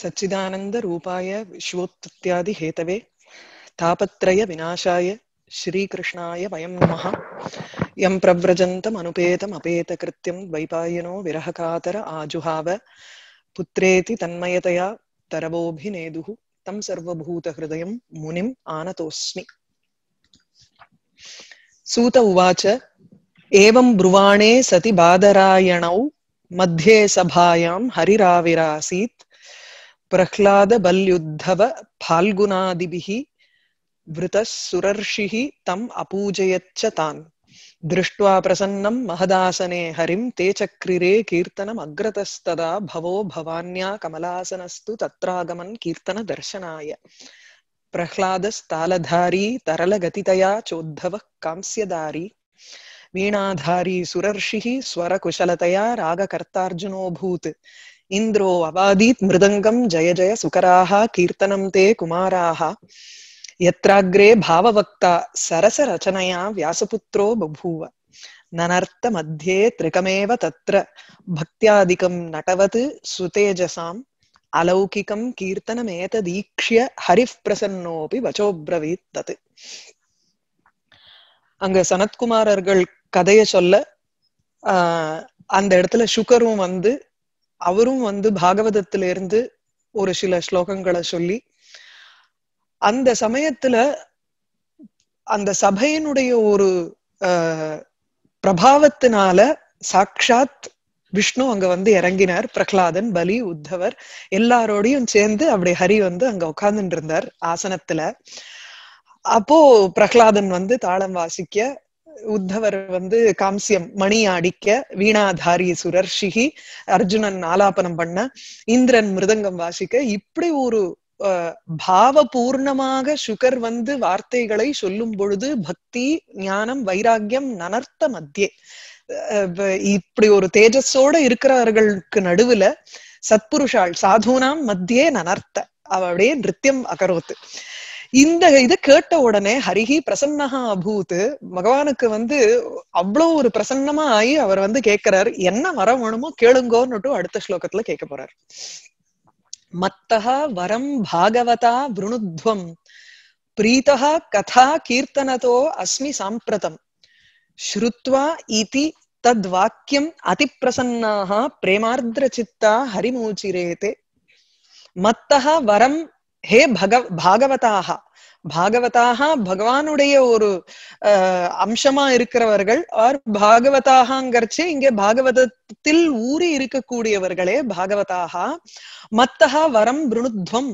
सच्चिदानन्दरूपाय विश्वोत्पत्त्यादिहेतवे तापत्रयविनाशाय श्रीकृष्णाय वयं नमः यं प्रव्रजन्तमनुपेतमपेतकृत्यं द्वैपायनो विरहकातर आजुहाव पुत्रेति तन्मयतया तरवोभिनेदुः तं सर्वभूतहृदयं मुनिम आनतोऽस्मि सूत उवाच एवं ब्रुवाणे सति बादरायणौ मध्ये सभायां हरिराविरासीत् प्रह्लादबल्युद्धव फाल्गुनादिभिः वृतः तम् अपूजयच्च तान् दृष्ट्वा प्रसन्नं महदासने हरिं ते चक्रिरे कीर्तनमग्रतस्तदा भवो भवान्या कमलासनस्तु तत्रागमन् दर्शनाय प्रह्लादस्तालधारी तरलगतितया चोद्धवः कांस्यदारी वीणाधारी सुरर्षिः स्वरकुशलतया रागकर्तार्जुनोऽभूत् இந்திரோ அவாதீத் மிருதங்கம் ஜய ஜய சுகராக கீர்த்தனம் தே குமாராக யத்ராகிரே பாவவக்தா சரச ரச்சனையா வியாசபுத்திரோ பபூவ நனர்த்த மத்தியே திரிகமேவ தத்ர பக்தியாதிகம் நடவது சுதேஜசாம் அலௌகிகம் கீர்த்தனமேததீக்ஷ்ய ஹரிஃப் பிரசன்னோபி வச்சோப்ரவீத் தத்து அங்க சனத்குமாரர்கள் கதைய சொல்ல ஆஹ் அந்த இடத்துல சுகரும் வந்து அவரும் வந்து பாகவதத்துல இருந்து ஒரு சில ஸ்லோகங்களை சொல்லி அந்த சமயத்துல அந்த சபையினுடைய ஒரு பிரபாவத்தினால சாட்சாத் விஷ்ணு அங்க வந்து இறங்கினார் பிரகலாதன் பலி உத்தவர் எல்லாரோடையும் சேர்ந்து அப்படி ஹரி வந்து அங்க உட்கார்ந்துட்டு இருந்தார் ஆசனத்துல அப்போ பிரகலாதன் வந்து தாளம் வாசிக்க உத்தவர் வந்து காம்சியம் மணி அடிக்க வீணாதாரிய சுரர்ஷிகி அர்ஜுனன் ஆலாபனம் பண்ண இந்திரன் மிருதங்கம் வாசிக்க இப்படி ஒரு பாவபூர்ணமாக சுகர் வந்து வார்த்தைகளை சொல்லும் பொழுது பக்தி ஞானம் வைராக்கியம் நனர்த்த மத்தியே இப்படி ஒரு தேஜஸோட இருக்கிறவர்களுக்கு நடுவுல சத்புருஷால் சாதுனாம் மத்தியே நனர்த்த அவ அப்படியே நிருத்தியம் அகரோத்து இந்த இதை கேட்ட உடனே ஹரிஹி பிரசன்னகா அபூத் பகவானுக்கு வந்து அவ்வளவு ஒரு பிரசன்னமா ஆகி அவர் வந்து கேட்கிறார் என்ன வரம் வேணுமோ கேளுங்கோன்னு அடுத்த ஸ்லோகத்துல கேட்க போறார் மத்தஹா வரம் பாகவதா விருணுத்வம் பிரீதா கதா கீர்த்தனதோ அஸ்மி சாம்பிரதம் ஸ்ருத்வா இதி தத் வாக்கியம் பிரசன்னாக பிரேமார்திர சித்தா ஹரிமூச்சிரேதே மத்தஹ வரம் ஹே பக பாகவதாக பாகவதாக பகவானுடைய ஒரு அஹ் அம்சமா இருக்கிறவர்கள் ஆர் பாகவதாகங்கிறச்சு இங்கே பாகவதத்தில் ஊறி இருக்கக்கூடியவர்களே பாகவதாக மத்தகா வரம் பிருணுத்வம்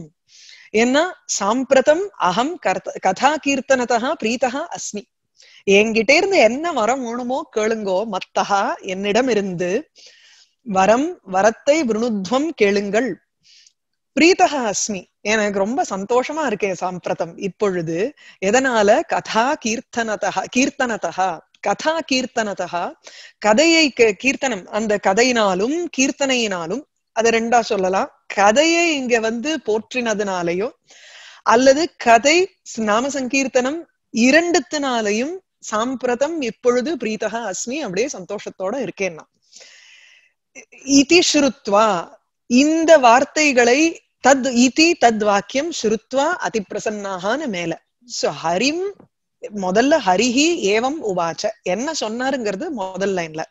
என்ன சாம்பிரதம் அகம் கதா கீர்த்தனதா பிரீதா அஸ்மி என்கிட்ட இருந்து என்ன வரம் வேணுமோ கேளுங்கோ மத்தகா என்னிடம் இருந்து வரம் வரத்தை விருணுத்வம் கேளுங்கள் பிரீத்தக அஸ்மி எனக்கு ரொம்ப சந்தோஷமா இருக்கேன் சாம்பிரதம் இப்பொழுது எதனால கதா கீர்த்தனதா கீர்த்தனதா கதா கீர்த்தனதா கதையை கீர்த்தனம் அந்த கதையினாலும் கீர்த்தனையினாலும் அது ரெண்டா சொல்லலாம் கதையை இங்க வந்து போற்றினதுனாலயோ அல்லது கதை நாம சங்கீர்த்தனம் இரண்டுத்தினாலையும் சாம்பிரதம் இப்பொழுது பிரீத்தகா அஸ்மி அப்படியே சந்தோஷத்தோட இருக்கேன்னா இதி ஸ்ருத்வா இந்த வார்த்தைகளை தத் இதி தத் வாக்கியம் ஸ்ருத்வா பிரசன்னாகான மேல சோ ஹரிம் முதல்ல ஹரிஹி ஏவம் உபாச்ச என்ன சொன்னாருங்கிறது முதல் லைன்ல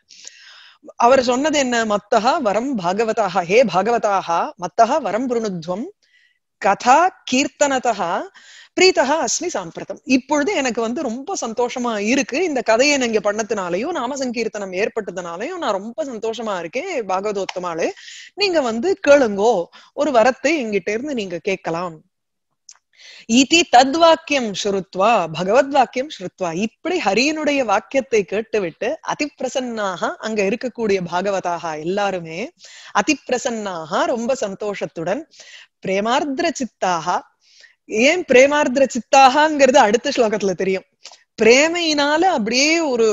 அவர் சொன்னது என்ன மத்தா வரம் பாகவதாக ஹே பாகவதாக மத்தா வரம் புருணுத்வம் கதா கீர்த்தனதா பிரீத்தகா அஸ்மி சாம்பிரதம் இப்பொழுது எனக்கு வந்து ரொம்ப சந்தோஷமா இருக்கு இந்த கதையை நீங்க பண்ணதுனாலையும் நாம சங்கீர்த்தனம் ஏற்பட்டதுனாலையும் நான் ரொம்ப சந்தோஷமா இருக்கேன் பாகவதோத்தமாலே நீங்க வந்து கேளுங்கோ ஒரு வரத்தை எங்கிட்ட இருந்து நீங்க கேட்கலாம் இதி தத் வாக்கியம் ஸ்ருத்வா பகவத் வாக்கியம் ஸ்ருத்வா இப்படி ஹரியனுடைய வாக்கியத்தை கேட்டுவிட்டு அதிப்பிரசன்னாக அங்க இருக்கக்கூடிய பாகவதாக எல்லாருமே அதிப்பிரசன்னாக ரொம்ப சந்தோஷத்துடன் பிரேமார்திர சித்தாக ஏன் பிரேமார்திர சித்தாகாங்கிறது அடுத்த ஸ்லோகத்துல தெரியும் பிரேமையினால அப்படியே ஒரு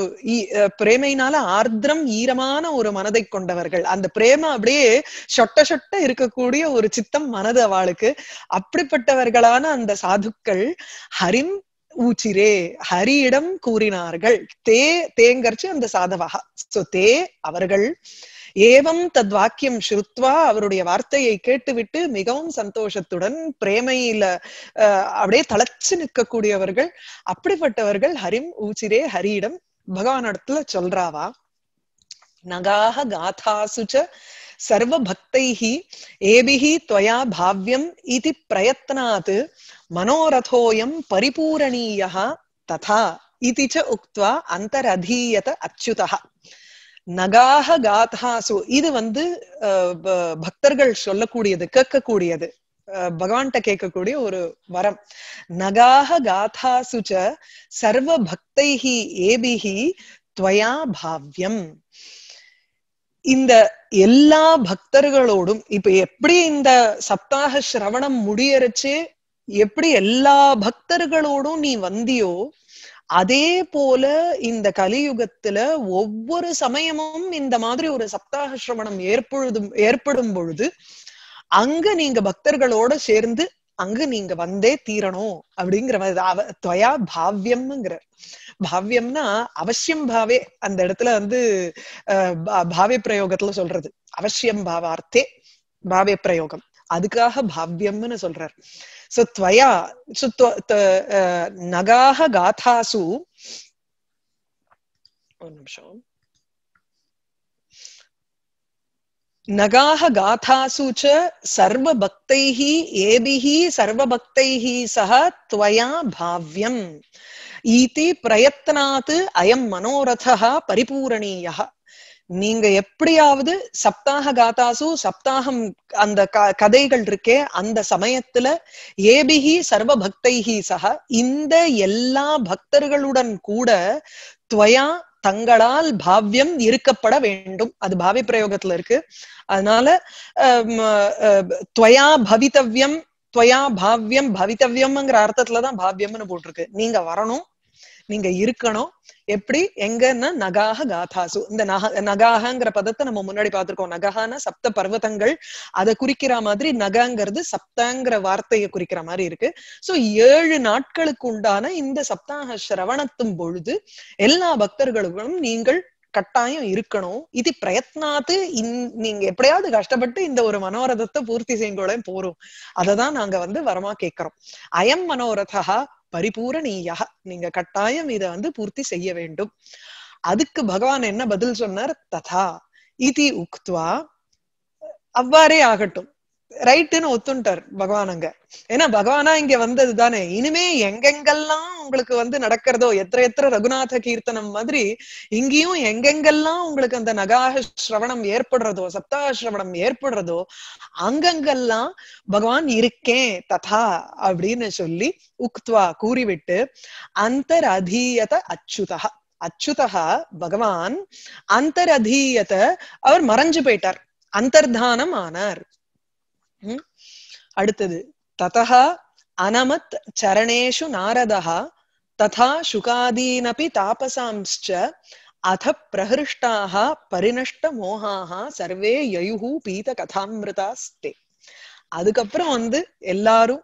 பிரேமையினால ஆர்திரம் ஈரமான ஒரு மனதை கொண்டவர்கள் அந்த பிரேம அப்படியே சொட்ட சொட்ட இருக்கக்கூடிய ஒரு சித்தம் மனது அவளுக்கு அப்படிப்பட்டவர்களான அந்த சாதுக்கள் ஹரிம் ஊச்சிரே ஹரியிடம் கூறினார்கள் தே தேங்கர்ச்சி அந்த சாதவாக சோ தே அவர்கள் ஏவம் தத் வாக்கியம் ஸ்ருத்வா அவருடைய வார்த்தையை கேட்டுவிட்டு மிகவும் சந்தோஷத்துடன் பிரேமையில அப்படியே தளச்சு நிற்கக்கூடியவர்கள் அப்படிப்பட்டவர்கள் ஹரிம் ஊச்சிரே ஹரியிடம் பகவானிடத்துல சொல்றாவா நகாக காதாசுச்ச சர்வ பக்தைஹி ஏபிஹி துவயா பாவ்யம் இது பிரயத்னாத் மனோரதோயம் பரிபூரணீயா ததா இதிச்ச ச உக்த்வா அந்தரதீயத அச்சுதா நகாக காதாசு இது வந்து பக்தர்கள் சொல்லக்கூடியது கேட்கக்கூடியது பகவான்கிட்ட கேட்கக்கூடிய ஒரு வரம் நகாக காதாசுச்ச சர்வ பக்தைஹி ஏபிஹி துவயா பாவ்யம் இந்த எல்லா பக்தர்களோடும் இப்ப எப்படி இந்த சப்தாக சிரவணம் முடியறச்சு எப்படி எல்லா பக்தர்களோடும் நீ வந்தியோ அதே போல இந்த கலியுகத்துல ஒவ்வொரு சமயமும் இந்த மாதிரி ஒரு சப்தாக சிரமணம் ஏற்பொழுதும் ஏற்படும் பொழுது அங்க நீங்க பக்தர்களோட சேர்ந்து அங்க நீங்க வந்தே தீரணும் அப்படிங்கிற மாதிரி அவ தொயா பாவ்யம்ங்கிற பாவ்யம்னா அவசியம் பாவே அந்த இடத்துல வந்து பாவிய பிரயோகத்துல சொல்றது அவசியம் பாவார்த்தே பாவிய பிரயோகம் அதுக்காக பாவ்யம்னு சொல்றார் सो त्वया सो नगाः गाथासु नगाः गाथासु च सर्वभक्तैः एभिः सर्वभक्तैः सह त्वया भाव्यम् इति प्रयत्नात् अयं मनोरथः परिपूरणीयः நீங்க எப்படியாவது சப்தாக காத்தாசு சப்தாகம் அந்த கதைகள் இருக்கே அந்த சமயத்துல ஏபிஹி சர்வ பக்தைஹி சக இந்த எல்லா பக்தர்களுடன் கூட துவயா தங்களால் பாவ்யம் இருக்கப்பட வேண்டும் அது பாவி பிரயோகத்துல இருக்கு அதனால துவயா பவித்தவ்யம் துவயா பாவ்யம் பவித்தவ்யம்ங்கிற அர்த்தத்துலதான் பாவ்யம்னு போட்டிருக்கு நீங்க வரணும் நீங்க இருக்கணும் எப்படி எங்கன்னா நகாக காதாசு இந்த நக நகாகங்கிற பதத்தை நம்ம முன்னாடி பார்த்திருக்கோம் நகானா சப்த பர்வதங்கள் அதை குறிக்கிற மாதிரி நகங்கிறது சப்தங்கிற வார்த்தையை குறிக்கிற மாதிரி இருக்கு சோ ஏழு நாட்களுக்கு உண்டான இந்த சப்தாக சிரவணத்தும் பொழுது எல்லா பக்தர்களுக்கும் நீங்கள் கட்டாயம் இருக்கணும் இது பிரயத்னாத்து நீங்க எப்படியாவது கஷ்டப்பட்டு இந்த ஒரு மனோரதத்தை பூர்த்தி செய்யும் போறோம் அததான் நாங்க வந்து வரமா கேட்கிறோம் அயம் மனோரதா பரிபூரணீயா நீங்க கட்டாயம் இதை வந்து பூர்த்தி செய்ய வேண்டும் அதுக்கு பகவான் என்ன பதில் சொன்னார் ததா இதி உக்துவா அவ்வாறே ஆகட்டும் ரைட்டுன்னு ஒத்துன்ட்டார் பகவான் அங்க ஏன்னா பகவானா இங்க வந்தது தானே இனிமே எங்கெங்கெல்லாம் உங்களுக்கு வந்து நடக்கிறதோ எத்தனை எத்தனை ரகுநாத கீர்த்தனம் மாதிரி இங்கேயும் எங்கெங்கெல்லாம் உங்களுக்கு அந்த நகாக ஸ்ரவணம் ஏற்படுறதோ சப்தாக சிரவணம் ஏற்படுறதோ அங்கங்கெல்லாம் பகவான் இருக்கேன் ததா அப்படின்னு சொல்லி உக்துவா கூறிவிட்டு அதீயத அச்சுதா அச்சுதா பகவான் அந்தரதீயத அவர் மறைஞ்சு போயிட்டார் அந்தர்தானம் ஆனார் அடுத்தது ததா அனமத் சரணேஷு நாரதா ததா சுகாதீனபி தாபசாம்ச்ச அத பிரகிருஷ்டாக பரிநஷ்ட மோகாக சர்வே யயுகு பீத கதாமிருதாஸ்தே அதுக்கப்புறம் வந்து எல்லாரும்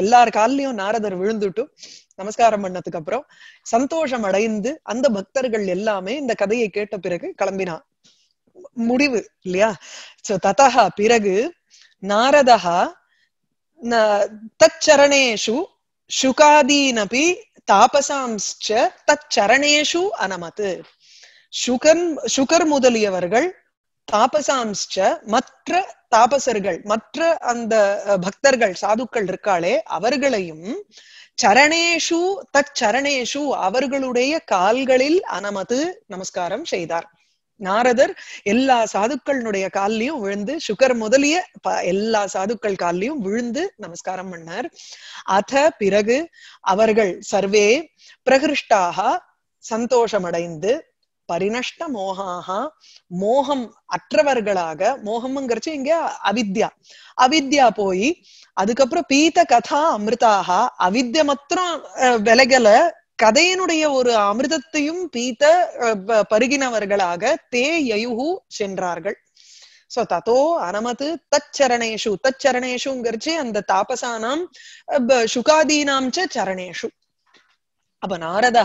எல்லார் காலிலையும் நாரதர் விழுந்துட்டு நமஸ்காரம் பண்ணதுக்கு அப்புறம் சந்தோஷம் அடைந்து அந்த பக்தர்கள் எல்லாமே இந்த கதையை கேட்ட பிறகு கிளம்பினான் முடிவு இல்லையா சோ ததா பிறகு नारदः தச்சரணேஷு சுகாதீனபி தாபசாம்ச்ச தச்சரணேஷு அனமத்து சுகன் சுகர் முதலியவர்கள் தாபசாம்ச்ச மற்ற தாபசர்கள் மற்ற அந்த பக்தர்கள் சாதுக்கள் இருக்காளே அவர்களையும் சரணேஷு தச்சரணேஷு அவர்களுடைய கால்களில் அனமது நமஸ்காரம் செய்தார் நாரதர் எல்லா சாதுக்களினுடைய கால்லயும் விழுந்து சுகர் முதலிய எல்லா சாதுக்கள் கால்லயும் விழுந்து நமஸ்காரம் பண்ணார் அத பிறகு அவர்கள் சர்வே பிரகிருஷ்டாக சந்தோஷமடைந்து பரிநஷ்ட மோகாக மோகம் அற்றவர்களாக மோகம்ங்கிறச்சு இங்க அவித்யா அவித்யா போய் அதுக்கப்புறம் பீத்த கதா அமிர்தாக அவித்ய மாத்திரம் விலகல கதையினுடைய ஒரு அமிர்தத்தையும் பீத்த பருகினவர்களாக தே யயுகு சென்றார்கள் சோ ததோ அனமது தச்சரணேஷு தச்சரணேஷுங்கிறச்சு அந்த தாபசானாம் சுகாதீனாம் சரணேஷு அப்ப நாரதா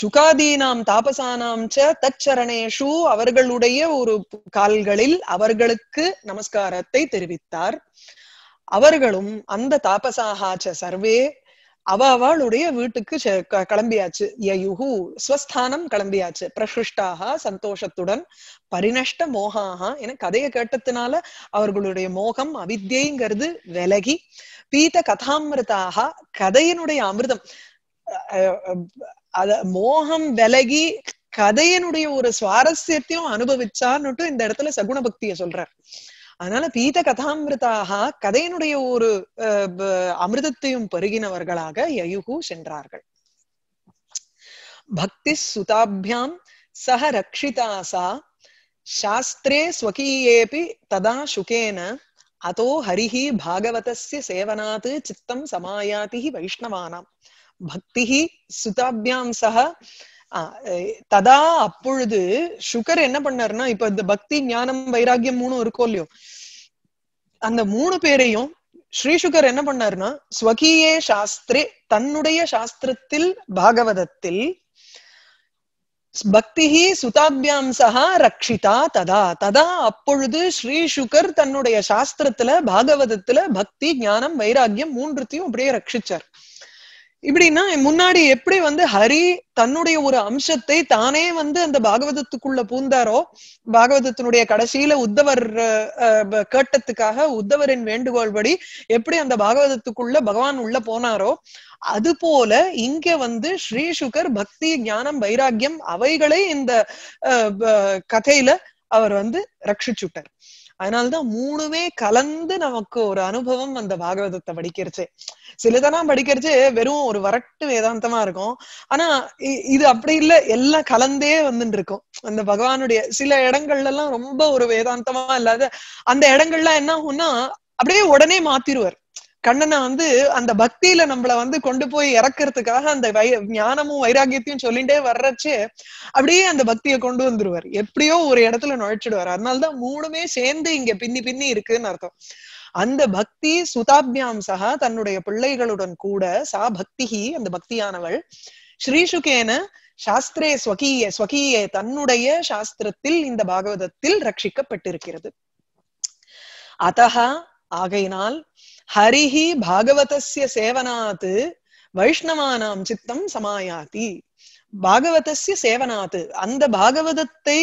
சுகாதீனாம் தாபசானாம் தச்சரணேஷு அவர்களுடைய ஒரு கால்களில் அவர்களுக்கு நமஸ்காரத்தை தெரிவித்தார் அவர்களும் அந்த தாபசாகாச்ச சர்வே அவ அவளுடைய வீட்டுக்கு கிளம்பியாச்சு யயுகு ஸ்வஸ்தானம் கிளம்பியாச்சு பிரசுஷ்டாக சந்தோஷத்துடன் பரிநஷ்ட மோகாக என கதையை கேட்டதுனால அவர்களுடைய மோகம் அவித்யங்கிறது விலகி பீத கதாமிருதாக கதையினுடைய அமிர்தம் அத மோகம் விலகி கதையினுடைய ஒரு சுவாரஸ்யத்தையும் அனுபவிச்சான்னுட்டு இந்த இடத்துல சகுண பக்திய சொல்றார் அதனால பீத கதாமிருதாக கதையினுடைய ஒரு அமிர்தத்தையும் பருகினவர்களாக யயுகு சென்றார்கள் பக்தி சுதாபியாம் சக ரக்ஷிதாசா சாஸ்திரே ஸ்வகீயேபி ததா சுகேன அதோ ஹரிஹி பாகவதஸ்ய சேவனாத் சித்தம் சமாயாதி வைஷ்ணவானாம் பக்தி சுதாபியாம் சக ததா அப்பொழுது சுகர் என்ன பண்ணாருன்னா இப்ப இந்த பக்தி ஞானம் வைராகியம் மூணு இருக்கும் இல்லையோ அந்த மூணு பேரையும் ஸ்ரீ சுகர் என்ன பண்ணாருன்னா ஸ்வகீயே சாஸ்திரே தன்னுடைய சாஸ்திரத்தில் பாகவதத்தில் பக்திஹி சுதாபியாம் சகா ரக்ஷிதா ததா ததா அப்பொழுது ஸ்ரீ சுகர் தன்னுடைய சாஸ்திரத்துல பாகவதத்துல பக்தி ஞானம் வைராகியம் மூன்றுத்தையும் அப்படியே ரட்சிச்சார் இப்படின்னா முன்னாடி எப்படி வந்து ஹரி தன்னுடைய ஒரு அம்சத்தை தானே வந்து அந்த பாகவதத்துக்குள்ள பூந்தாரோ பாகவதத்தினுடைய கடைசியில உத்தவர் கேட்டத்துக்காக உத்தவரின் வேண்டுகோள் படி எப்படி அந்த பாகவதத்துக்குள்ள பகவான் உள்ள போனாரோ அது போல இங்க வந்து ஸ்ரீ சுகர் பக்தி ஞானம் வைராக்கியம் அவைகளை இந்த கதையில அவர் வந்து ரட்சிச்சுட்டார் அதனாலதான் மூணுமே கலந்து நமக்கு ஒரு அனுபவம் அந்த பாகவதத்தை படிக்கிறச்சு சிலதெல்லாம் படிக்கிறச்சு வெறும் ஒரு வரட்டு வேதாந்தமா இருக்கும் ஆனா இது அப்படி இல்ல எல்லாம் கலந்தே வந்துட்டு இருக்கும் அந்த பகவானுடைய சில இடங்கள்ல எல்லாம் ரொம்ப ஒரு வேதாந்தமா இல்லாத அந்த இடங்கள்லாம் என்ன ஆகும்னா அப்படியே உடனே மாத்திருவார் கண்ணனை வந்து அந்த பக்தியில நம்மள வந்து கொண்டு போய் இறக்குறதுக்காக அந்த வை ஞானமும் வைராகியத்தையும் சொல்லிட்டே வர்றச்சு அப்படியே அந்த பக்தியை கொண்டு வந்துருவார் எப்படியோ ஒரு இடத்துல நுழைச்சிடுவார் அதனாலதான் மூணுமே சேர்ந்து இங்க பின்னி பின்னி இருக்குன்னு அர்த்தம் அந்த பக்தி சுதாபியாம் சகா தன்னுடைய பிள்ளைகளுடன் கூட சா பக்தி அந்த பக்தியானவள் ஸ்ரீசுகேன சாஸ்திரே ஸ்வகீய ஸ்வகீய தன்னுடைய சாஸ்திரத்தில் இந்த பாகவதத்தில் ரட்சிக்கப்பட்டிருக்கிறது அத்தகா ஆகையினால் ஹரிஹி பாகவதஸ்ய சேவனாத் வைஷ்ணவானாம் சித்தம் சமாயாதி பாகவதஸ்ய சேவனாத்து அந்த பாகவதத்தை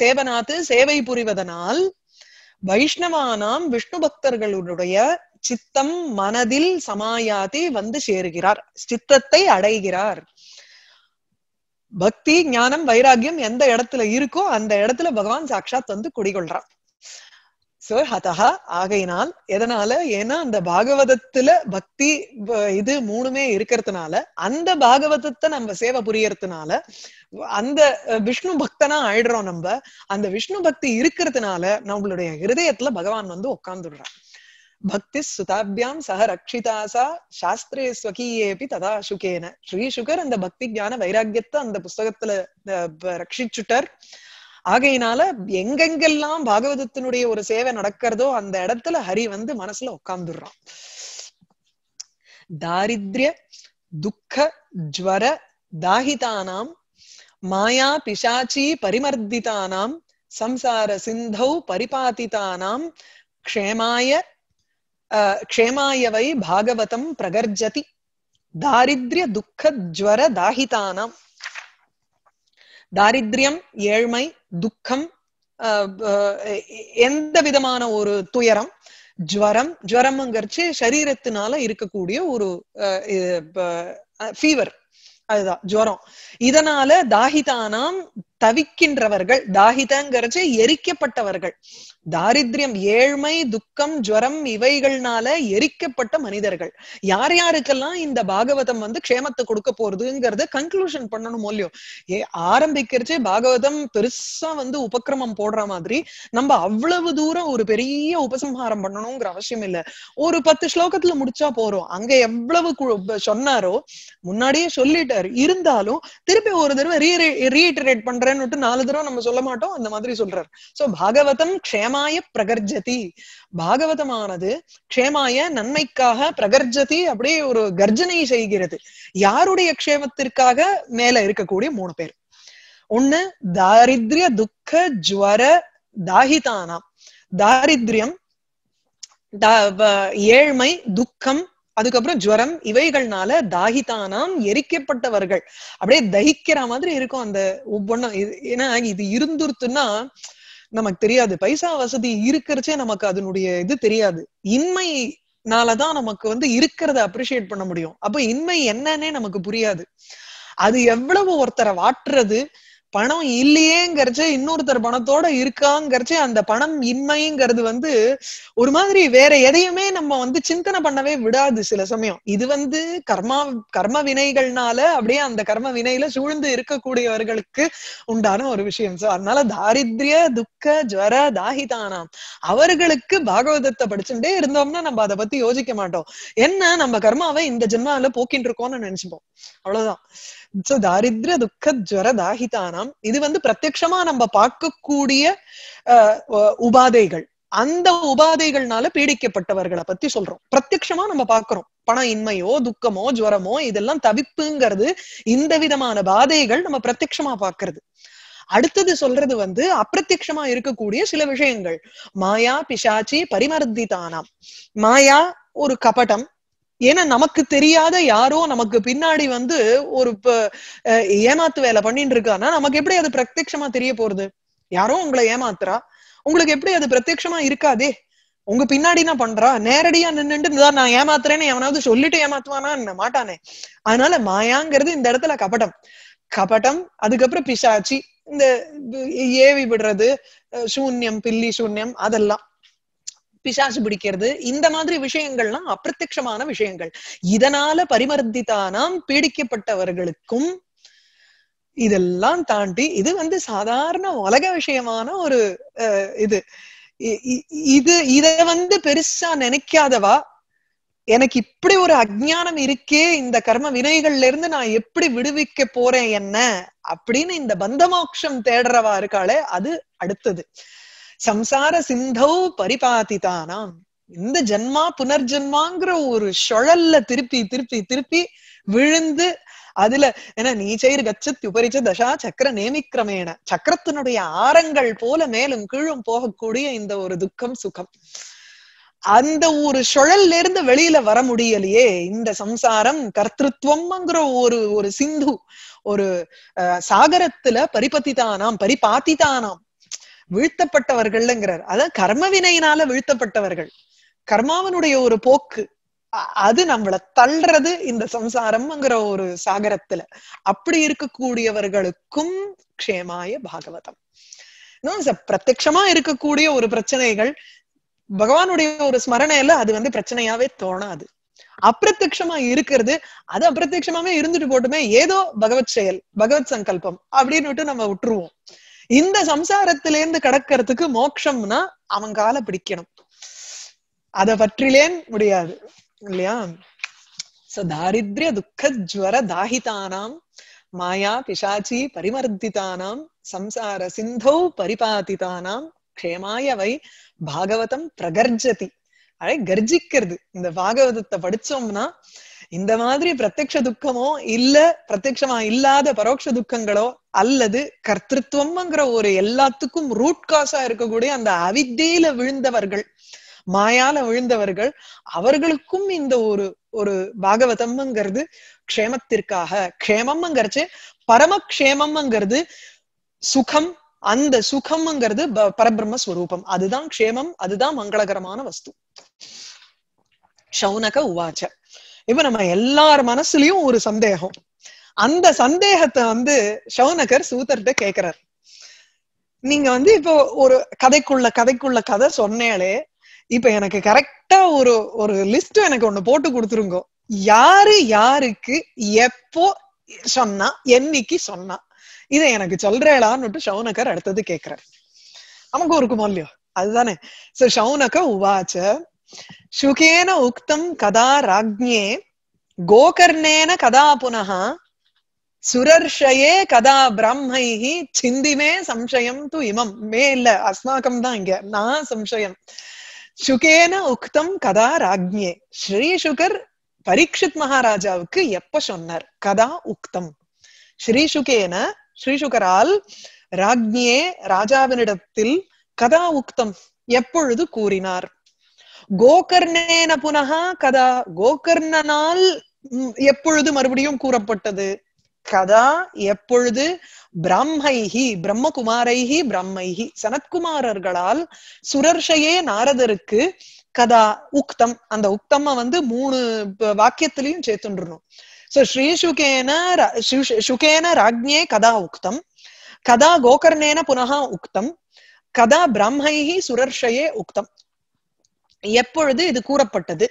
சேவனாத்து சேவை புரிவதனால் வைஷ்ணவானாம் விஷ்ணு பக்தர்களுடைய சித்தம் மனதில் சமாயாதி வந்து சேருகிறார் சித்தத்தை அடைகிறார் பக்தி ஞானம் வைராகியம் எந்த இடத்துல இருக்கோ அந்த இடத்துல பகவான் சாட்சாத் வந்து குடிகொள்றான் சோ ஹதா ஆகையினால் எதனால ஏன்னா அந்த பாகவதத்துல பக்தி இது மூணுமே இருக்கிறதுனால அந்த பாகவதத்தை நம்ம சேவை புரியறதுனால அந்த விஷ்ணு பக்தனா ஆயிடுறோம் நம்ம அந்த விஷ்ணு பக்தி இருக்கிறதுனால நம்மளுடைய ஹிருதயத்துல பகவான் வந்து உட்கார்ந்துடுறான் பக்தி சுதாபியாம் சக ரக்ஷிதாசா சாஸ்திரே அப்படி ததா சுகேன ஸ்ரீ சுகர் அந்த பக்தி ஞான வைராக்கியத்தை அந்த புஸ்தகத்துல ரட்சிச்சுட்டர் ஆகையினால எங்கெங்கெல்லாம் பாகவதத்தினுடைய ஒரு சேவை நடக்கிறதோ அந்த இடத்துல ஹரி வந்து மனசுல உட்கார்ந்துடுறான் தாரித்ய துக்க ஜுவர தாகிதானாம் மாயா பிசாச்சி பரிமர்தித்தானாம் சம்சார சிந்தௌ பரிபாதிதானாம் க்ஷேமாய க்ஷேமாயவை பாகவதம் பிரகர்ஜதி தாரித்ய துக்க ஜுவர தாகிதானாம் தாரித்யம் ஏழ்மை துக்கம் எந்த விதமான ஒரு துயரம் ஜுவரம் ஜுவரம்ங்கிறச்சு சரீரத்தினால இருக்கக்கூடிய ஒரு ஃபீவர் அதுதான் ஜுவரம் இதனால தாகிதானாம் தவிக்கின்றவர்கள் தாகிதங்கிறது எரிக்கப்பட்டவர்கள் தாரித்யம் ஏழ்மை துக்கம் ஜுவரம் இவைகள்னால எரிக்கப்பட்ட மனிதர்கள் யார் யாருக்கெல்லாம் இந்த பாகவதம் வந்து க்ஷேமத்தை கொடுக்க போறதுங்கிறத கன்க்ளூஷன் பண்ணணும் இல்லையோ ஏ ஆரம்பிக்கிறச்சு பாகவதம் பெருசா வந்து உபக்கிரமம் போடுற மாதிரி நம்ம அவ்வளவு தூரம் ஒரு பெரிய உபசம்ஹாரம் பண்ணணுங்கிற அவசியம் இல்ல ஒரு பத்து ஸ்லோகத்துல முடிச்சா போறோம் அங்க எவ்வளவு சொன்னாரோ முன்னாடியே சொல்லிட்டாரு இருந்தாலும் திருப்பி ஒரு தடவை ரீ ரீஇட்டரேட் பண்ற சொல்றேன்னு நாலு தடவை நம்ம சொல்ல மாட்டோம் அந்த மாதிரி சொல்றாரு சோ பாகவதம் க்ஷேமாய பிரகர்ஜதி பாகவதமானது க்ஷேமாய நன்மைக்காக பிரகர்ஜதி அப்படியே ஒரு கர்ஜனை செய்கிறது யாருடைய க்ஷேமத்திற்காக மேல இருக்கக்கூடிய மூணு பேர் ஒண்ணு தாரித்ய துக்க ஜுவர தாகிதானாம் தாரித்யம் ஏழ்மை துக்கம் அதுக்கப்புறம் ஜுவரம் இவைகள்னால தாகிதானாம் எரிக்கப்பட்டவர்கள் அப்படியே தகிக்கிற மாதிரி இருக்கும் அந்த ஒவ்வொன்னும் ஏன்னா இது இருந்துருத்துன்னா நமக்கு தெரியாது பைசா வசதி இருக்கிறச்சே நமக்கு அதனுடைய இது தெரியாது இன்மைனாலதான் நமக்கு வந்து இருக்கிறத அப்ரிஷியேட் பண்ண முடியும் அப்ப இன்மை என்னன்னே நமக்கு புரியாது அது எவ்வளவு ஒருத்தரை வாட்டுறது பணம் இல்லையேங்கிறச்சு இன்னொருத்தர் பணத்தோட இருக்காங்கிறச்சு அந்த பணம் இன்மைங்கிறது வந்து ஒரு மாதிரி வேற எதையுமே நம்ம வந்து சிந்தனை பண்ணவே விடாது சில சமயம் இது வந்து கர்மா கர்ம வினைகள்னால அப்படியே அந்த கர்ம வினையில சூழ்ந்து இருக்கக்கூடியவர்களுக்கு உண்டான ஒரு விஷயம் சோ அதனால தாரித்ய துக்க ஜுவர தாகிதானாம் அவர்களுக்கு பாகவதத்தை படிச்சுட்டே இருந்தோம்னா நம்ம அதை பத்தி யோசிக்க மாட்டோம் என்ன நம்ம கர்மாவை இந்த ஜென்மாவில போக்கிட்டு இருக்கோம்னு நினைச்சுப்போம் அவ்வளவுதான் சோ தாரித்ய துக்க ஜுவர தாகிதானா ஆனா இது வந்து பிரத்யமா நம்ம பார்க்கக்கூடிய அஹ் உபாதைகள் அந்த உபாதைகள்னால பீடிக்கப்பட்டவர்களை பத்தி சொல்றோம் பிரத்யமா நம்ம பாக்குறோம் பண இன்மையோ துக்கமோ ஜுவரமோ இதெல்லாம் தவிப்புங்கிறது இந்த விதமான பாதைகள் நம்ம பிரத்யமா பாக்குறது அடுத்தது சொல்றது வந்து அப்பிரத்யமா இருக்கக்கூடிய சில விஷயங்கள் மாயா பிசாச்சி பரிமர்தி தானாம் மாயா ஒரு கபடம் ஏன்னா நமக்கு தெரியாத யாரோ நமக்கு பின்னாடி வந்து ஒரு ஏமாத்து வேலை பண்ணிட்டு இருக்கான்னா நமக்கு எப்படி அது பிரத்யட்சமா தெரிய போறது யாரோ உங்களை ஏமாத்துறா உங்களுக்கு எப்படி அது பிரத்யட்சமா இருக்காதே உங்க பின்னாடி நான் பண்றா நேரடியா நின்றுட்டு நான் ஏமாத்துறேன்னு எவனாவது சொல்லிட்டு ஏமாத்துவானா மாட்டானே அதனால மாயாங்கிறது இந்த இடத்துல கபடம் கபடம் அதுக்கப்புறம் பிசாச்சி இந்த ஏவி விடுறது சூன்யம் பில்லி சூன்யம் அதெல்லாம் பிசாசு பிடிக்கிறது இந்த மாதிரி விஷயங்கள்லாம் அப்பிரத்யமான விஷயங்கள் இதனால பரிமர்த்தித்தானாம் பீடிக்கப்பட்டவர்களுக்கும் இதெல்லாம் தாண்டி இது வந்து சாதாரண உலக விஷயமான ஒரு இது இது இத வந்து பெருசா நினைக்காதவா எனக்கு இப்படி ஒரு அஜானம் இருக்கே இந்த கர்ம வினைகள்ல இருந்து நான் எப்படி விடுவிக்க போறேன் என்ன அப்படின்னு இந்த பந்தமோக்ஷம் தேடுறவா இருக்காளே அது அடுத்தது சம்சார சிந்தௌ பரிபாதிதானாம் இந்த ஜென்மா புனர்ஜென்மாங்கிற ஒரு சுழல்ல திருப்பி திருப்பி திருப்பி விழுந்து அதுல ஏன்னா நீச்சைர் கச்சத் உபரிச்ச தசா சக்கர நேமிக்கிரமேன சக்கரத்தினுடைய ஆரங்கள் போல மேலும் கீழும் போகக்கூடிய இந்த ஒரு துக்கம் சுகம் அந்த ஒரு சுழல்ல இருந்து வெளியில வர முடியலையே இந்த சம்சாரம் கர்த்திருவம்ங்கிற ஒரு ஒரு சிந்து ஒரு சாகரத்துல பரிபத்திதானாம் பரிபாத்திதானாம் வீழ்த்தப்பட்டவர்கள்ங்கிறார் அதான் கர்ம வினையினால வீழ்த்தப்பட்டவர்கள் கர்மாவனுடைய ஒரு போக்கு அது நம்மளை தள்ளுறது இந்த சம்சாரம்ங்கிற ஒரு சாகரத்துல அப்படி இருக்கக்கூடியவர்களுக்கும் க்ஷேமாய பாகவதம் பிரத்யமா இருக்கக்கூடிய ஒரு பிரச்சனைகள் பகவானுடைய ஒரு ஸ்மரணையில அது வந்து பிரச்சனையாவே தோணாது அப்பிரத்யமா இருக்கிறது அது அப்பிரத்யமாவே இருந்துட்டு போட்டுமே ஏதோ பகவத் செயல் பகவத் சங்கல்பம் அப்படின்னு நம்ம விட்டுருவோம் இந்த சம்சாரத்திலேருந்து கடக்கிறதுக்கு மோக்ஷம்னா அவன் கால பிடிக்கணும் அத பற்றிலேன் முடியாது இல்லையா சோ தாரித்ய துக்க ஜுவர தாகிதானாம் மாயா பிசாச்சி பரிமர்தித்தானாம் சம்சார சிந்தௌ பரிபாதிதானாம் க்ஷேமாய வை பாகவதம் பிரகர்ஜதி அழை கர்ஜிக்கிறது இந்த பாகவதத்தை படிச்சோம்னா இந்த மாதிரி பிரத்யக்ஷ துக்கமோ இல்ல பிரத்யமா இல்லாத பரோட்ச துக்கங்களோ அல்லது கர்த்திருவம்ங்கிற ஒரு எல்லாத்துக்கும் ரூட் காசா இருக்கக்கூடிய அந்த அவித்தையில விழுந்தவர்கள் மாயால விழுந்தவர்கள் அவர்களுக்கும் இந்த ஒரு ஒரு பாகவதம்ங்கிறது க்ஷேமத்திற்காக க்ஷேமம்ங்கிறச்சு பரமக்ஷேமம்ங்கிறது சுகம் அந்த சுகம்ங்கிறது பரபிரம்ம ஸ்வரூபம் அதுதான் க்ஷேமம் அதுதான் மங்களகரமான வஸ்து சௌனக உவாச்ச இப்ப நம்ம எல்லார் மனசுலயும் ஒரு சந்தேகம் அந்த சந்தேகத்தை வந்து சௌனகர் சூதர்கிட்ட கேக்குறார் நீங்க வந்து இப்போ ஒரு கதைக்குள்ள கதைக்குள்ள கதை சொன்னாலே இப்ப எனக்கு கரெக்டா ஒரு ஒரு லிஸ்ட் எனக்கு ஒண்ணு போட்டு கொடுத்துருங்க யாரு யாருக்கு எப்போ சொன்னா என்னைக்கு சொன்னா இதை எனக்கு சொல்றேளான்னு சௌனகர் அடுத்தது கேக்குறாரு நமக்கு இருக்குமோ இல்லையோ அதுதானே சோ ஷவுனக உவாச்ச சுகேன உக்தம் கதா ராஜ்ஞே கோகர்ணேன கதா पुनः சுரர்ஷயே கதா பிரம்மைஹி சிந்திமே சம்சயம் து இமம் மே இல்ல அஸ்மாக்கம் தான் இங்க நான் சம்சயம் சுகேன உக்தம் கதா ராஜ்ஞே ஸ்ரீ சுகர் பரீட்சித் மகாராஜாவுக்கு எப்ப சொன்னார் கதா உக்தம் ஸ்ரீ சுகேன ஸ்ரீ சுகரால் ராஜ்ஞே ராஜாவினிடத்தில் கதா உக்தம் எப்பொழுது கூறினார் கோகர்ணேன புனகா கதா கோகர்ணனால் எப்பொழுது மறுபடியும் கூறப்பட்டது கதா எப்பொழுது பிராம்மைஹி பிரம்மகுமாரைஹி பிரம்மைஹி சனத்குமாரர்களால் சுரர்ஷையே நாரதருக்கு கதா உக்தம் அந்த உக்தம்ம வந்து மூணு வாக்கியத்திலையும் சேர்த்துன்றணும் சோ ஸ்ரீ சுகேன சுகேன ராஜ்ஞே கதா உக்தம் கதா கோகர்ணேன புனகா உக்தம் கதா பிராம்மைஹி சுரர்ஷையே உக்தம் எப்பொழுது இது கூறப்பட்டது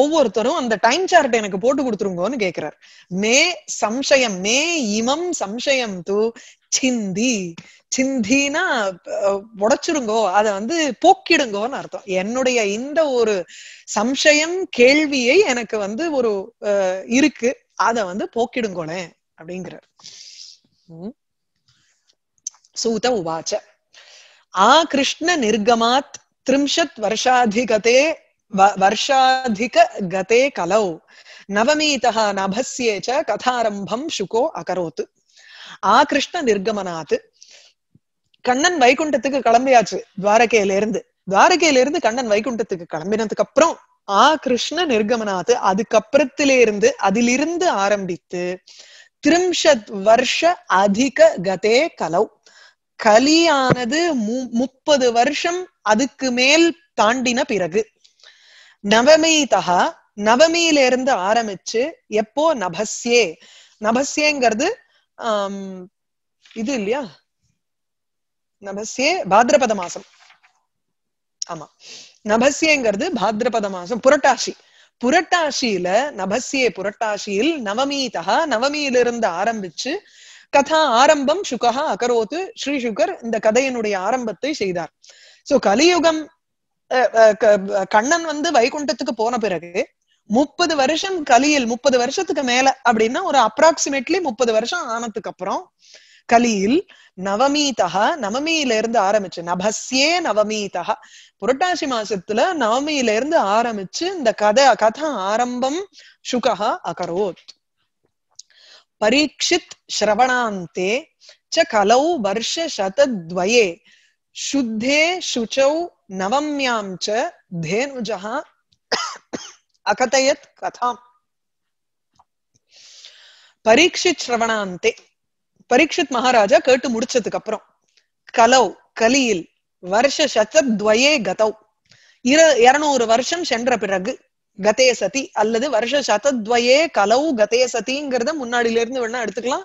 ஒவ்வொருத்தரும் அந்த டைம் சார்ட் எனக்கு போட்டு கொடுத்துருங்கோன்னு கேக்குறார் மே சம்சயம் மே இமம் சம்சயம் தூ சிந்தி சிந்தினா உடைச்சிருங்கோ அத வந்து போக்கிடுங்கோன்னு அர்த்தம் என்னுடைய இந்த ஒரு சம்சயம் கேள்வியை எனக்கு வந்து ஒரு இருக்கு அத வந்து போக்கிடுங்கோனே அப்படிங்கிறார் சூத உவாச்ச ஆ கிருஷ்ண நிர்கமாத் त्रिंशत् वर्षाधिगते கதே கலௌ நவமீதா नवमीतः ச கதாரம்பம் சுகோ அகரோத் ஆ கிருஷ்ண நிர்கமனாத் கண்ணன் வைகுண்டத்துக்கு கிளம்பியாச்சு துவாரகையில இருந்து துவாரகையில இருந்து கண்ணன் வைகுண்டத்துக்கு கிளம்பினதுக்கு அப்புறம் ஆ கிருஷ்ண நிர்கமனாத் அதுக்கப்புறத்திலே இருந்து அதிலிருந்து ஆரம்பித்து திரிம்ஷத் வருஷ அதிக கதே கலௌ கலியானது முப்பது வருஷம் அதுக்கு மேல் தாண்டின பிறகு நவமி தகா நவமியில இருந்து ஆரம்பிச்சு எப்போ நபஸ்யே நபஸ்யேங்கிறது இது இல்லையா நபஸ்யே பாத்ரபத மாசம் ஆமா நபஸ்யேங்கிறது பாத்ரபத மாசம் புரட்டாசி புரட்டாசியில நபஸ்யே புரட்டாசியில் நவமி தகா நவமியிலிருந்து ஆரம்பிச்சு கதா ஆரம்பம் சுகா அகரோத்து ஸ்ரீ சுகர் இந்த கதையினுடைய ஆரம்பத்தை செய்தார் சோ கலியுகம் கண்ணன் வந்து வைகுண்டத்துக்கு போன பிறகு முப்பது வருஷம் கலியில் முப்பது வருஷத்துக்கு மேல அப்படின்னா ஒரு அப்ராக்சிமேட்லி முப்பது வருஷம் ஆனதுக்கு அப்புறம் கலியில் நவமீதகா நவமியில இருந்து ஆரம்பிச்சு நபஸ்யே நவமீதகா புரட்டாசி மாசத்துல நவமியில இருந்து ஆரம்பிச்சு இந்த கதை கதா ஆரம்பம் சுகா அகரோத் परीक्षित श्रवणान्ते च कलौ वर्षशतद्वये शुद्धे शुचौ नवम्यां च धेनुजः अकथयत् कथाम् பரீட்சித் ஸ்ரவணாந்தே பரீட்சித் மகாராஜா கேட்டு முடிச்சதுக்கு அப்புறம் கலௌ கலியில் வருஷ சதத்வயே கதௌ இர இருநூறு வருஷம் சென்ற பிறகு கதே சதி அல்லது வருஷ சதத்வயே கலவு கதே சதிங்கிறத முன்னாடில இருந்து வேணா எடுத்துக்கலாம்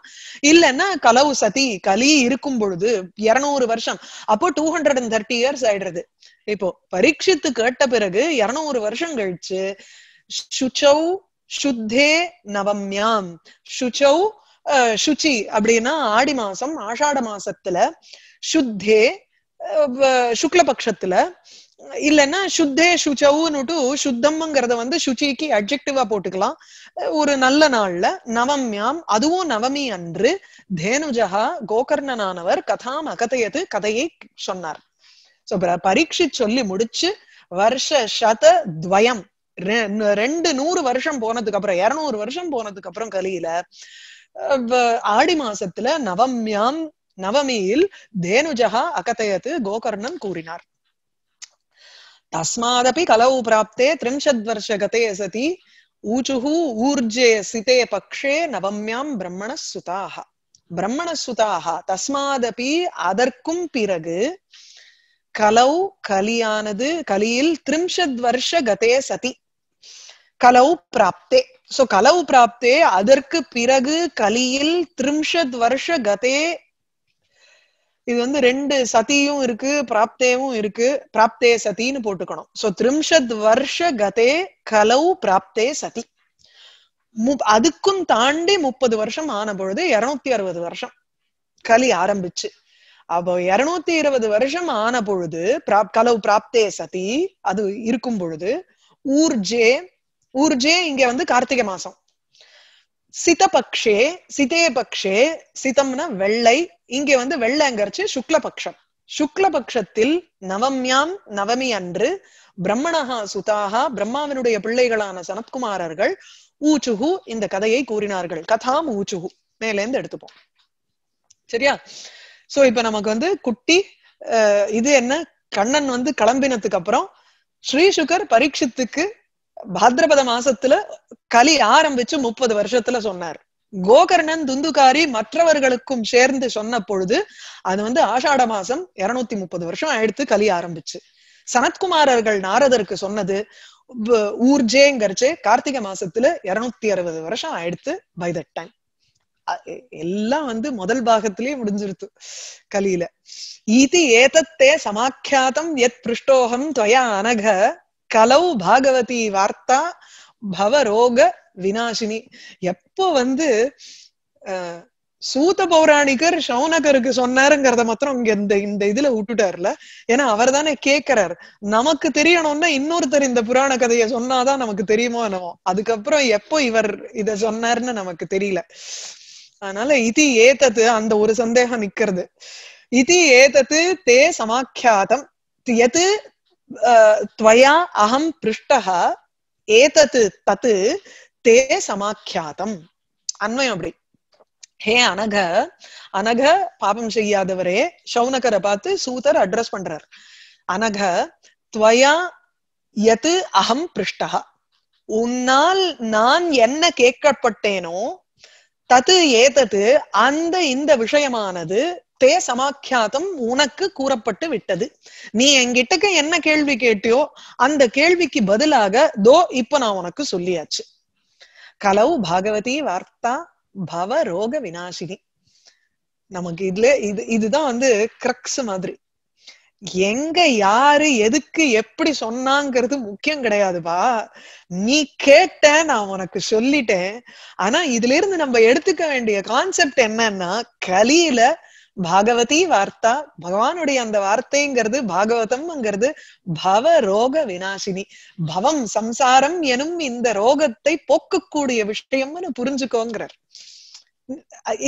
இல்லைன்னா கலவு சதி கலி இருக்கும் பொழுது இருநூறு வருஷம் அப்போ two hundred and thirty years ஆயிடுறது இப்போ பரீட்சித்து கேட்ட பிறகு இருநூறு வருஷம் கழிச்சு சுச்சௌ சுத்தே நவம்யாம் சுச்சௌ சுச்சி அப்படின்னா ஆடி மாசம் ஆஷாட மாசத்துல சுத்தே சுக்லபக்ஷத்துல இல்லைன்னா சுத்தே சுச்சவுன்னுட்டு சுத்தம்ங்கிறத வந்து சுச்சிக்கு அப்ஜெக்டிவா போட்டுக்கலாம் ஒரு நல்ல நாள்ல நவம்யாம் அதுவும் நவமி அன்று தேனுஜகா கோகர்ணனானவர் கதாம் அகதையது கதையை சொன்னார் சோ பரீட்சி சொல்லி முடிச்சு வருஷ சத துவயம் ரெண்டு நூறு வருஷம் போனதுக்கு அப்புறம் இருநூறு வருஷம் போனதுக்கு அப்புறம் கலியில ஆடி மாசத்துல நவம்யாம் நவமியில் தேனுஜகா அகதையது கோகர்ணன் கூறினார் தஸ்மாதபி கலவு பிராப்தே வருஷ கதே சதி ஊச்சுஹு ஊர்ஜே சிதே பக்ஷே நவம்யாம் பிரம்மண சுதாக தஸ்மாதபி அதற்கும் பிறகு கலவு கலியானது கலியில் திரிம்ஷத் வருஷ கதே சதி கலவு பிராப்தே சோ கலவு பிராப்தே அதற்கு பிறகு கலியில் திரிம்ஷத் வருஷ கதே இது வந்து ரெண்டு சதியும் இருக்கு பிராப்தேவும் இருக்கு பிராப்தே சதின்னு போட்டுக்கணும் சோ திரிம்ஷத் வருஷ கதே கலவு பிராப்தே சதி மு அதுக்கும் தாண்டி முப்பது வருஷம் ஆன பொழுது இருநூத்தி அறுபது வருஷம் கலி ஆரம்பிச்சு அப்போ இருநூத்தி இருபது வருஷம் ஆன பொழுது பிராப் கலவு பிராப்தே சதி அது இருக்கும் பொழுது ஊர்ஜே ஊர்ஜே இங்க வந்து கார்த்திகை மாசம் சிதபக்ஷே சிதே பக்ஷே சிதம்னா வெள்ளை இங்கே வந்து வெள்ளைங்கிறச்சு சுக்லபக்ஷம் சுக்லபக்ஷத்தில் நவம்யாம் நவமி அன்று பிரம்மணஹா சுதாகா பிரம்மாவினுடைய பிள்ளைகளான சனத்குமாரர்கள் ஊச்சுகு இந்த கதையை கூறினார்கள் கதாம் ஊச்சுகு மேலேந்து எடுத்துப்போம் சரியா சோ இப்ப நமக்கு வந்து குட்டி இது என்ன கண்ணன் வந்து கிளம்பினதுக்கு அப்புறம் ஸ்ரீசுகர் பரீட்சத்துக்கு பாத்ரபத மாசத்துல கலி ஆரம்பிச்சு முப்பது வருஷத்துல சொன்னார் கோகர்ணன் துந்துகாரி மற்றவர்களுக்கும் சேர்ந்து சொன்ன பொழுது அது வந்து ஆஷாட மாசம் இருநூத்தி முப்பது வருஷம் எடுத்து கலி ஆரம்பிச்சு சனத்குமாரர்கள் நாரதருக்கு சொன்னது ஊர்ஜேங்கரிச்சு கார்த்திகை மாசத்துல இருநூத்தி அறுபது வருஷம் ஆயிடுத்து பை தட் டைம் எல்லாம் வந்து முதல் பாகத்திலேயே முடிஞ்சிருத்து கலியில இது ஏதத்தே சமாக்கியாதம் எத் பிருஷ்டோகம் துவயா அனக கலவு பாகவதி வார்த்தா பவரோக வினாசினி எப்போ வந்து சூத பௌராணிகர் சௌனகருக்கு சொன்னாருங்கிறத மாத்திரம் இங்க இந்த இந்த இதுல விட்டுட்டார்ல ஏன்னா அவர் தானே கேட்கிறார் நமக்கு தெரியணும்னா இன்னொருத்தர் இந்த புராண கதையை சொன்னாதான் நமக்கு தெரியுமோ என்னவோ அதுக்கப்புறம் எப்போ இவர் இத சொன்னார்னு நமக்கு தெரியல அதனால இதி ஏத்தது அந்த ஒரு சந்தேகம் நிக்கிறது இதி ஏதத்து தே சமாக்கியாதம் எது त्वया अहं पृष्टः ஏதத் தத்து தே சமாக்கியாத்தம் அன்வயம் அப்படி ஹே அனக அனக பாபம் செய்யாதவரே சௌனகரை பார்த்து சூதர் அட்ரஸ் பண்றார் அனக துவயா எது அகம் பிருஷ்டா உன்னால் நான் என்ன கேட்கப்பட்டேனோ தத்து ஏதத்து அந்த இந்த விஷயமானது தே சமாக்கியாதம் உனக்கு கூறப்பட்டு விட்டது நீ என்கிட்டக்க என்ன கேள்வி கேட்டியோ அந்த கேள்விக்கு பதிலாக தோ இப்ப நான் உனக்கு சொல்லியாச்சு கலவு பாகவதி வார்த்தா பவ ரோக விநாசினி நமக்கு இதுல இது இதுதான் வந்து கிரக்ஸ் மாதிரி எங்க யாரு எதுக்கு எப்படி சொன்னாங்கிறது முக்கியம் கிடையாதுப்பா நீ கேட்ட நான் உனக்கு சொல்லிட்டேன் ஆனா இதுல இருந்து நம்ம எடுத்துக்க வேண்டிய கான்செப்ட் என்னன்னா கலியில பாகவதி வார்த்தா பகவானுடைய அந்த வார்த்தைங்கிறது பாகவதம்ங்கிறது பவ ரோக வினாசினி பவம் சம்சாரம் எனும் இந்த ரோகத்தை போக்கக்கூடிய விஷயம்னு புரிஞ்சுக்கோங்கிறார்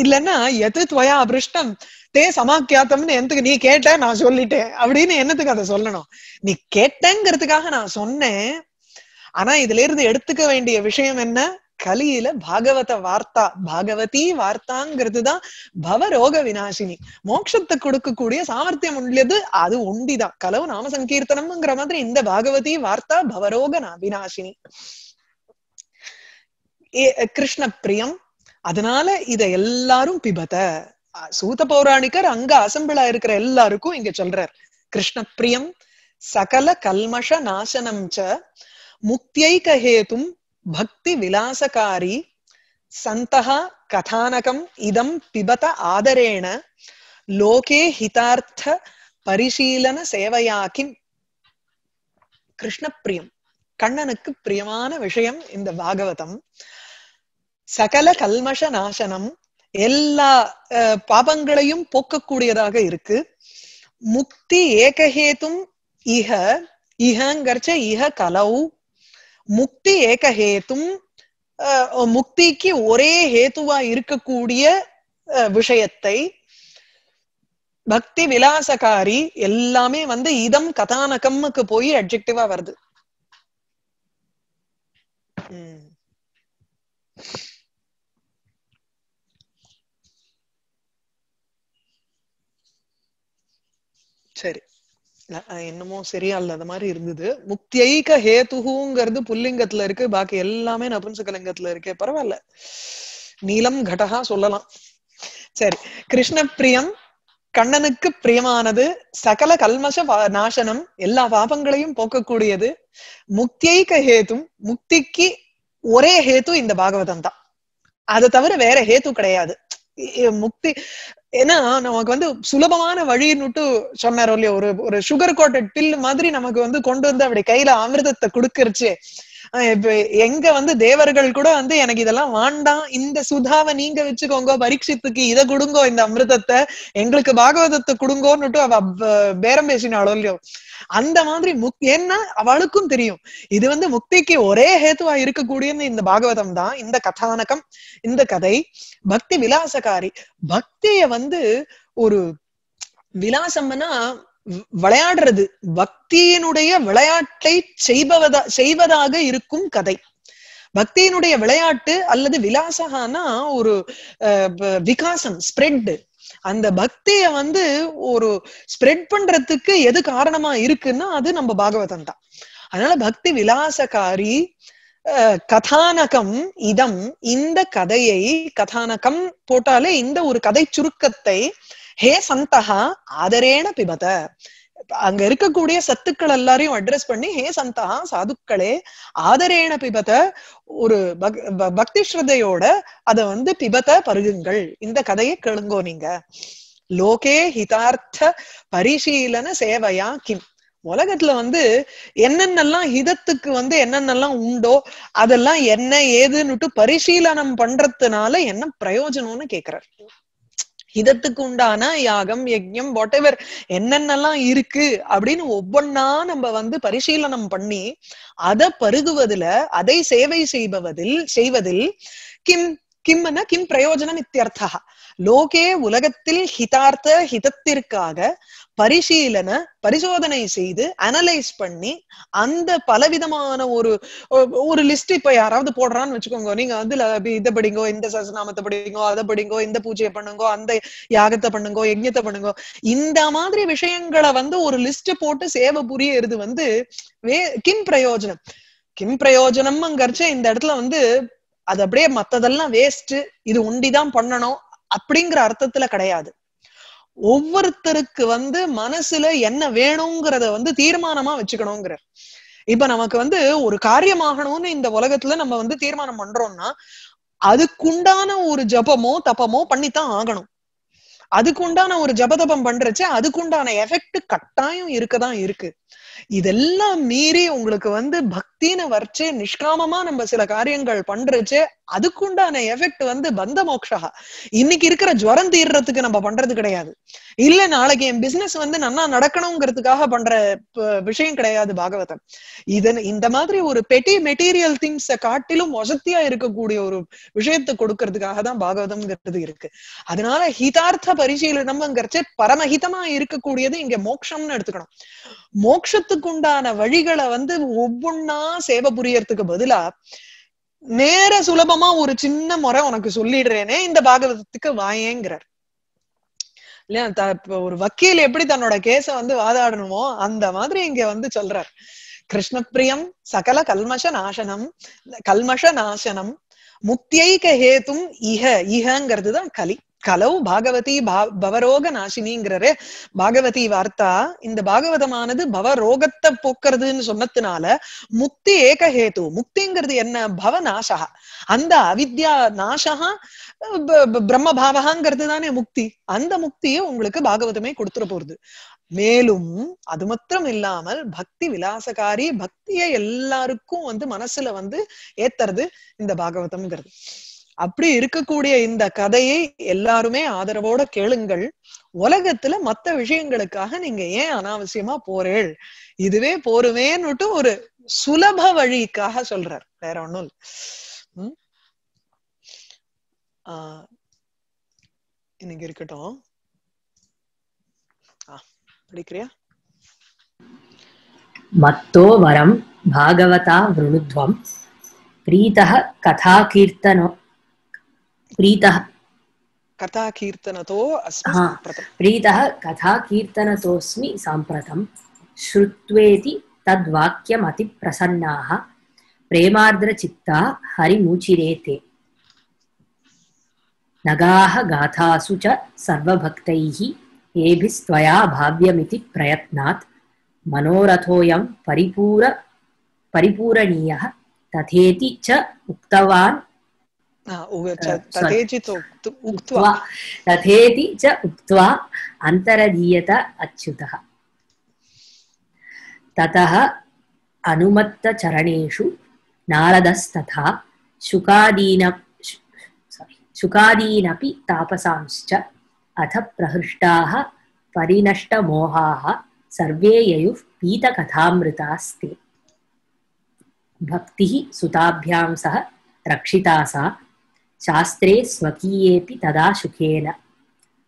இல்லைன்னா எது துவயா அபிருஷ்டம் தே சமாக்கியாத்தம்னு எனக்கு நீ கேட்ட நான் சொல்லிட்டேன் அப்படின்னு என்னத்துக்கு அதை சொல்லணும் நீ கேட்டேங்கிறதுக்காக நான் சொன்னேன் ஆனா இதுல இருந்து எடுத்துக்க வேண்டிய விஷயம் என்ன கலியில பாகவத வார்த்தா பாகவதி வார்த்தாங்கிறது தான் பவரோக வினாசினி மோட்சத்தை கொடுக்கக்கூடிய சாமர்த்தியம் உள்ளது அது உண்டிதான் கலவு நாம சங்கீர்த்தனம்ங்கிற மாதிரி இந்த பாகவதி வார்த்தா பவரோக வினாசினி கிருஷ்ண பிரியம் அதனால இத எல்லாரும் பிபத சூத பௌராணிக்கர் அங்க அசம்பிளா இருக்கிற எல்லாருக்கும் இங்க சொல்றார் கிருஷ்ண பிரியம் சகல கல்மஷ நாசனம் ச முக்தியை கஹேதும் பக்தி விலாசகாரி சந்தக கதானகம் இதம் பிபத ஆதரேண லோகே ஹிதார்த்த பரிசீலன சேவையாக்கின் கிருஷ்ணப்பிரியம் கண்ணனுக்கு பிரியமான விஷயம் இந்த பாகவதம் சகல கல்மஷ நாசனம் எல்லா பாபங்களையும் போக்கக்கூடியதாக இருக்கு முக்தி ஏகஹேதும் இஹ இஹங்கர்ச்ச இஹ கலவு முக்தி ஏக ஹேத்தும் முக்திக்கு ஒரே ஹேத்துவா இருக்கக்கூடிய விஷயத்தை பக்தி விலாசகாரி எல்லாமே வந்து இதம் கதானகம்முக்கு போய் அப்ஜெக்டிவா வருது சரி என்னமோ சரியா இல்ல அந்த மாதிரி இருந்தது முக்தியைக ஹேதுகுங்கிறது புல்லிங்கத்துல இருக்கு பாக்கி எல்லாமே நபுன்சகலிங்கத்துல இருக்கே பரவாயில்ல நீலம் கடகா சொல்லலாம் சரி கிருஷ்ண பிரியம் கண்ணனுக்கு பிரியமானது சகல கல்மஷ நாசனம் எல்லா பாபங்களையும் போக்கக்கூடியது முக்தியைக்க ஹேத்தும் முக்திக்கு ஒரே ஹேத்து இந்த பாகவதம் தான் அதை தவிர வேற ஹேத்து கிடையாது முக்தி ஏன்னா நமக்கு வந்து சுலபமான வழின்னுட்டு சொன்னாரோ இல்லையா ஒரு ஒரு சுகர் கோட்டட் பில் மாதிரி நமக்கு வந்து கொண்டு வந்து அப்படி கையில அமிர்தத்தை கொடுக்கறச்சு இப்ப எங்க வந்து தேவர்கள் கூட வந்து எனக்கு இதெல்லாம் வேண்டாம் இந்த சுதாவை நீங்க வச்சுக்கோங்க பரீட்சத்துக்கு இதை கொடுங்கோ இந்த அமிர்தத்தை எங்களுக்கு பாகவதத்தை கொடுங்கோன்னுட்டு அவ பேரம் பேசினாளோ இல்லையோ அந்த மாதிரி முக் ஏன்னா அவளுக்கும் தெரியும் இது வந்து முக்திக்கு ஒரே ஹேத்துவா இருக்கக்கூடிய இந்த பாகவதம் தான் இந்த கதானகம் இந்த கதை பக்தி விலாசகாரி பக்திய வந்து ஒரு விலாசம்னா விளையாடுறது பக்தியினுடைய விளையாட்டை செய்பவதா செய்வதாக இருக்கும் கதை பக்தியினுடைய விளையாட்டு அல்லது விலாசகானா ஒரு விகாசம் ஸ்ப்ரெட் அந்த பக்திய வந்து ஒரு ஸ்ப்ரெட் பண்றதுக்கு எது காரணமா இருக்குன்னா அது நம்ம பாகவதம் தான் அதனால பக்தி விலாசகாரி கதானகம் இதம் இந்த கதையை கதானகம் போட்டாலே இந்த ஒரு கதை சுருக்கத்தை ஹே சந்தஹா ஆதரேன பிபத அங்க இருக்கக்கூடிய சத்துக்கள் எல்லாரையும் அட்ரஸ் பண்ணி ஹே சந்தா சாதுக்களே ஆதரேன பிபத ஒரு பக்தி ஸ்ரத்தையோட அத வந்து பிபத பருகுங்கள் இந்த கதையை கேளுங்கோ நீங்க லோகே ஹிதார்த்த பரிசீலன சேவையா கிம் உலகத்துல வந்து என்னென்னலாம் ஹிதத்துக்கு வந்து என்னென்னலாம் உண்டோ அதெல்லாம் என்ன ஏதுன்னுட்டு பரிசீலனம் பண்றதுனால என்ன பிரயோஜனம்னு கேக்குறாரு இதத்துக்கு உண்டான யாகம் யஜ்யம் வாட் எவர் என்னென்னலாம் இருக்கு அப்படின்னு ஒவ்வொன்னா நம்ம வந்து பரிசீலனம் பண்ணி அதை பருகுவதுல அதை சேவை செய்பவதில் செய்வதில் கிம் கிம்மன கிம் பிரயோஜனம் இத்தியர்த்தா லோகே உலகத்தில் ஹிதார்த்த ஹிதத்திற்காக பரிசீலனை பரிசோதனை செய்து அனலைஸ் பண்ணி அந்த பலவிதமான ஒரு ஒரு லிஸ்ட் இப்ப யாராவது போடுறான்னு வச்சுக்கோங்க நீங்க அதுல இதை படிங்கோ இந்த சசநாமத்தை படிங்கோ அதை படிங்கோ இந்த பூஜையை பண்ணுங்கோ அந்த யாகத்தை பண்ணுங்கோ யஜ்யத்தை பண்ணுங்கோ இந்த மாதிரி விஷயங்களை வந்து ஒரு லிஸ்ட் போட்டு சேவை புரியறது வந்து வே கிம் பிரயோஜனம் கிம் பிரயோஜனம்ங்கிறச்ச இந்த இடத்துல வந்து அது அப்படியே மத்ததெல்லாம் வேஸ்ட் இது உண்டிதான் பண்ணணும் அப்படிங்கிற அர்த்தத்துல கிடையாது ஒவ்வொருத்தருக்கு வந்து மனசுல என்ன வேணுங்கிறத வந்து தீர்மானமா வச்சுக்கணுங்கிறார் இப்ப நமக்கு வந்து ஒரு காரியமாகணும்னு இந்த உலகத்துல நம்ம வந்து தீர்மானம் பண்றோம்னா அதுக்குண்டான ஒரு ஜபமோ தப்பமோ பண்ணித்தான் ஆகணும் அதுக்குண்டான ஒரு ஜபதபம் பண்றச்சே அதுக்குண்டான எஃபெக்ட் கட்டாயம் இருக்கதான் இருக்கு இதெல்லாம் மீறி உங்களுக்கு வந்து பக்தின்னு வரைச்சு நிஷ்காமமா நம்ம சில காரியங்கள் பண்றச்சு அதுக்குண்டான எஃபெக்ட் வந்து பந்த மோக்ஷா இன்னைக்கு இருக்கிற ஜுவரம் தீர்றதுக்கு நம்ம பண்றது கிடையாது இல்ல நாளைக்கு என் பிசினஸ் வந்து நன்னா நடக்கணுங்கிறதுக்காக பண்ற விஷயம் கிடையாது பாகவதம் இதன் இந்த மாதிரி ஒரு பெட்டி மெட்டீரியல் திங்ஸ காட்டிலும் வசத்தியா இருக்கக்கூடிய ஒரு விஷயத்தை கொடுக்கறதுக்காக தான் பாகவதம்ங்கிறது இருக்கு அதனால ஹிதார்த்த பரிசீலனம்ங்கிறச்சே பரமஹிதமா இருக்கக்கூடியது இங்க மோக்ஷம்னு எடுத்துக்கணும் மோக்ஷத்துக்குண்டான வழிகளை வந்து ஒவ்வொன்னா சேவை புரியறதுக்கு பதிலா நேர சுலபமா ஒரு சின்ன முறை உனக்கு சொல்லிடுறேனே இந்த பாகவதத்துக்கு வாயேங்கிறார் இல்லையா ஒரு வக்கீல் எப்படி தன்னோட கேஸ வந்து வாதாடணுமோ அந்த மாதிரி இங்க வந்து சொல்றார் கிருஷ்ணப்பிரியம் சகல கல்மஷ நாசனம் கல்மஷ நாசனம் முத்தியை ஹேத்தும் இஹ இஹங்கிறது தான் கலி கலவு பாகவதி பவரோக நாசினிங்கிறரு பாகவதி வார்த்தா இந்த பாகவதமானது பவரோகத்தை போக்குறதுன்னு சொன்னதுனால முக்தி ஏகஹேது முக்திங்கிறது என்ன பவ நாசா அந்த அவித்யா நாசகா பிரம்ம பாவகாங்கிறது தானே முக்தி அந்த முக்தியை உங்களுக்கு பாகவதமே கொடுத்துட போறது மேலும் அது மாத்திரம் இல்லாமல் பக்தி விலாசகாரி பக்தியை எல்லாருக்கும் வந்து மனசுல வந்து ஏத்துறது இந்த பாகவதம்ங்கிறது அப்படி இருக்கக்கூடிய இந்த கதையை எல்லாருமே ஆதரவோட கேளுங்கள் உலகத்துல மத்த விஷயங்களுக்காக நீங்க ஏன் அனாவசியமா போறேள் இதுவே போருவேன்னுட்டு ஒரு சுலப வழிக்காக சொல்றார் வேற ஒண்ணும் இல்ல ஆஹ் இன்னைக்கு இருக்கட்டும் படிக்கிறியா மத்தோ வரம் பாகவதா விருணுத்வம் பிரீதக கதா கீர்த்தனோ प्रीतः कथाकीर्तनतो हाँ प्रीतः कथाकीर्तनतोऽस्मि साम्प्रतं श्रुत्वेति तद्वाक्यमतिप्रसन्नाः प्रेमार्द्रचित्ता हरिमुचिरे ते नगाः गाथासु च सर्वभक्तैः येभिस्त्वया भाव्यमिति प्रयत्नात् मनोरथोऽयं परिपूर परिपूरणीयः तथेति च उक्तवान् तथेति च उक्त्वा अन्तरधीयत अच्युतः ततः अनुमत्तचरणेषु नारदस्तथा शुकादीन शुकादीनपि तापसांश्च अथ प्रहृष्टाः परिनष्टमोहाः सर्वे ययुः पीतकथामृतास्ते भक्तिः सुताभ्यां सह रक्षिता सा शास्त्रे स्वकीयेऽपि तदा सुखेन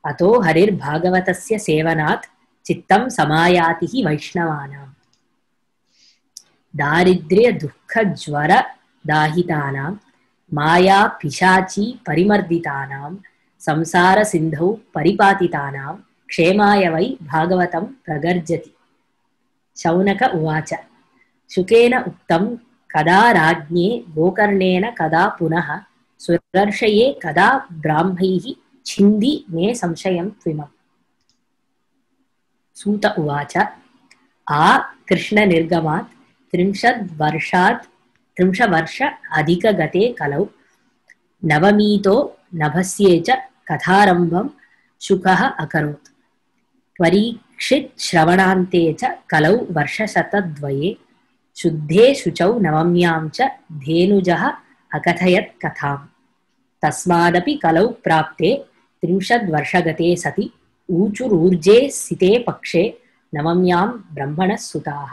अतो हरिर्भागवतस्य सेवनात् चित्तं समायाति हि वैष्णवानाम् दारिद्र्यदुःखज्वरदाहितानां मायापिशाची परिमर्दितानां संसारसिन्धौ परिपातितानां क्षेमाय वै भागवतं प्रगर्जति शौनक उवाच शुकेन उक्तं कदा राज्ञे गोकर्णेन कदा पुनः सुरर्षये कदा ब्राह्मैः छिन्दी मे संशयं त्विमम् सूत उवाच आ कृष्णनिर्गमात् त्रिंशद्वर्षात् त्रिंशवर्ष अधिकगते कलौ नवमीतो नभस्ये च कथारम्भं शुकः अकरोत् परीक्षितश्रवणान्ते च कलौ वर्षशतद्वये शुद्धे शुचौ नवम्यां च धेनुजः अकथयत् कथाम् तस्मादपि कलौ प्राप्ते त्रिंशद्वर्षगते सति ऊचुरूर्जे सिते पक्षे नवम्यां ब्रह्मणः सुताः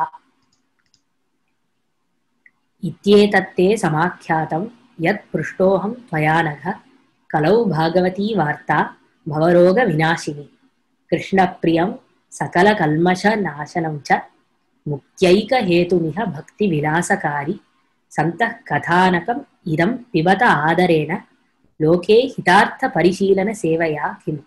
इत्येतत्ते समाख्यातं कलौ भागवती वार्ता भवरोगविनाशिनी कृष्णप्रियं सकलकल्मषनाशनं च मुक्त्यैकहेतुमिह सन्तः कथानकम् इदं पिबत आदरेण लोके हितार्थ परिशीलन सेवया किम्